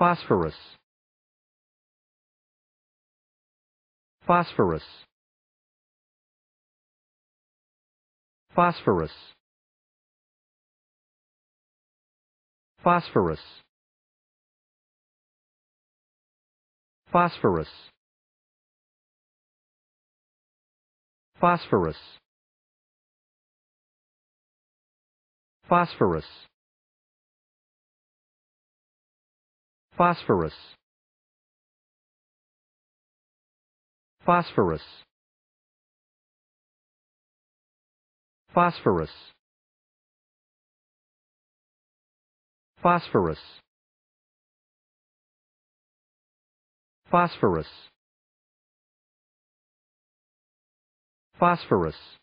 phosphorus phosphorus phosphorus phosphorus phosphorus phosphorus phosphorus phosphorus phosphorus phosphorus phosphorus phosphorus phosphorus